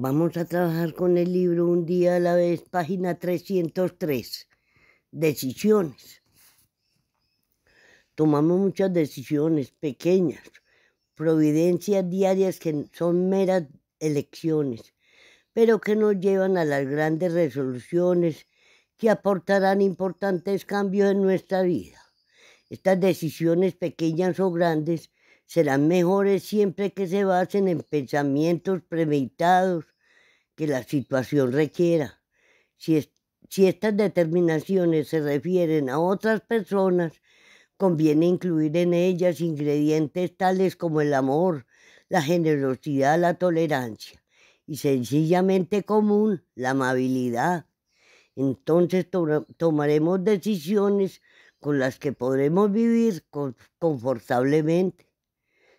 Vamos a trabajar con el libro un día a la vez, página 303. Decisiones. Tomamos muchas decisiones pequeñas, providencias diarias que son meras elecciones, pero que nos llevan a las grandes resoluciones que aportarán importantes cambios en nuestra vida. Estas decisiones pequeñas o grandes serán mejores siempre que se basen en pensamientos premeditados que la situación requiera. Si, estas determinaciones se refieren a otras personas, conviene incluir en ellas ingredientes tales como el amor, la generosidad, la tolerancia y sencillamente común, la amabilidad. Entonces tomaremos decisiones con las que podremos vivir confortablemente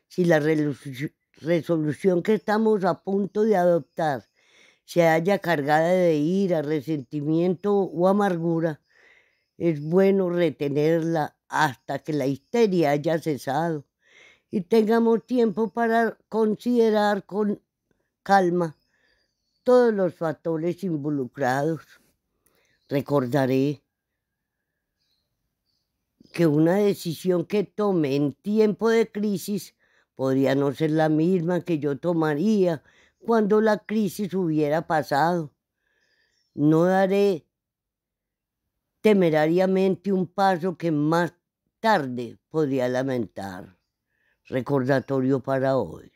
si la resolución que estamos a punto de adoptar se haya cargada de ira, resentimiento o amargura, es bueno retenerla hasta que la histeria haya cesado y tengamos tiempo para considerar con calma todos los factores involucrados. Recordaré que una decisión que tome en tiempo de crisis podría no ser la misma que yo tomaría cuando la crisis hubiera pasado. No daré temerariamente un paso que más tarde podría lamentar. Recordatorio para hoy.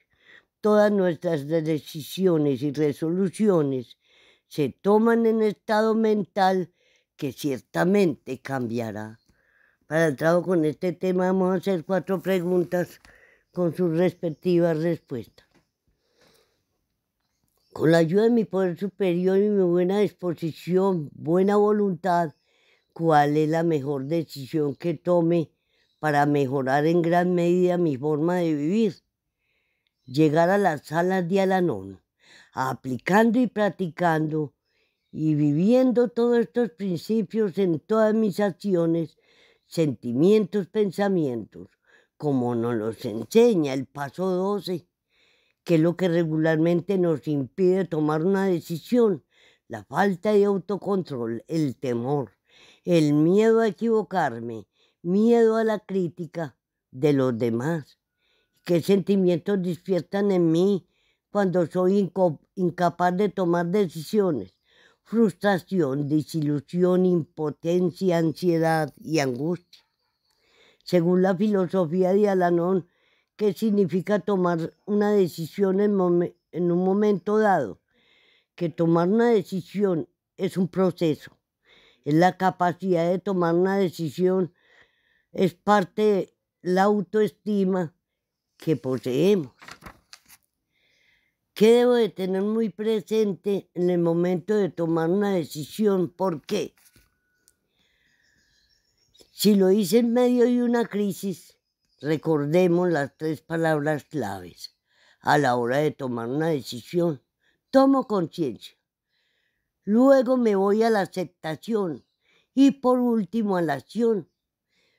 Todas nuestras decisiones y resoluciones se toman en estado mental que ciertamente cambiará. Para el trabajo con este tema vamos a hacer cuatro preguntas con sus respectivas respuestas. Con la ayuda de mi poder superior y mi buena disposición, buena voluntad, cuál es la mejor decisión que tome para mejorar en gran medida mi forma de vivir. Llegar a las salas de Alanón, aplicando y practicando y viviendo todos estos principios en todas mis acciones, sentimientos, pensamientos, como nos los enseña el paso 12, que es lo que regularmente nos impide tomar una decisión, la falta de autocontrol, el temor, el miedo a equivocarme, miedo a la crítica de los demás. ¿Qué sentimientos despiertan en mí cuando soy incapaz de tomar decisiones? Frustración, desilusión, impotencia, ansiedad y angustia según la filosofía de Alanón, que significa tomar una decisión en, un momento dado, que tomar una decisión es un proceso, es la capacidad de tomar una decisión, es parte de la autoestima que poseemos. ¿Qué debo de tener muy presente en el momento de tomar una decisión? ¿Por qué? Si lo hice en medio de una crisis, recordemos las tres palabras claves a la hora de tomar una decisión. Tomo conciencia. Luego me voy a la aceptación y por último a la acción.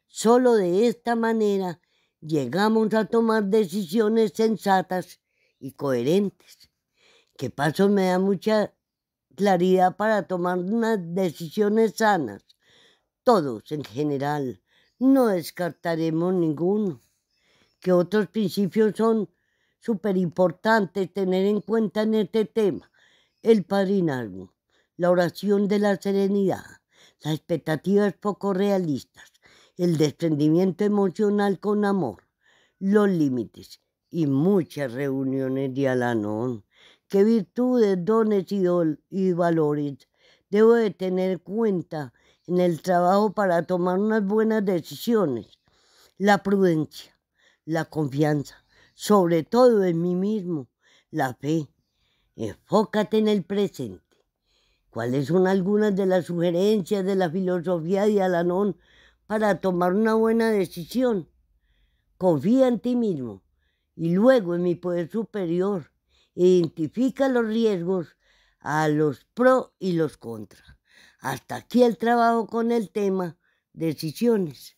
Solo de esta manera llegamos a tomar decisiones sensatas y coherentes. Que paso me da mucha claridad para tomar unas decisiones sanas todos en general, no descartaremos ninguno, que otros principios son súper importantes tener en cuenta en este tema, el padrinazgo, la oración de la serenidad, las expectativas poco realistas, el desprendimiento emocional con amor, los límites y muchas reuniones de Alanón. ¿Qué virtudes, dones y, y valores debo de tener cuenta en el trabajo para tomar unas buenas decisiones. La prudencia, la confianza, sobre todo en mí mismo, la fe. Enfócate en el presente. ¿Cuáles son algunas de las sugerencias de la filosofía de Alanón para tomar una buena decisión? Confía en ti mismo y luego en mi poder superior. Identifica los riesgos a los pro y los contra. Hasta aquí el trabajo con el tema decisiones.